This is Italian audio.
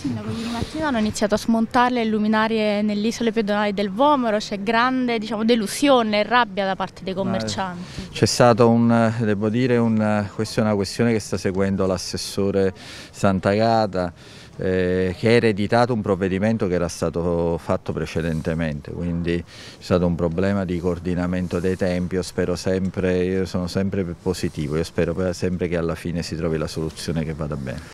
sindaco ieri mattina hanno iniziato a smontare le luminarie nell'isola pedonale del Vomero, c'è grande diciamo, delusione e rabbia da parte dei commercianti. C'è stata un, devo dire, un, questa è una questione che sta seguendo l'assessore Sant'Agata eh, che ha ereditato un provvedimento che era stato fatto precedentemente, quindi c'è stato un problema di coordinamento dei tempi, io spero sempre, io sono sempre positivo, io spero sempre che alla fine si trovi la soluzione che vada bene.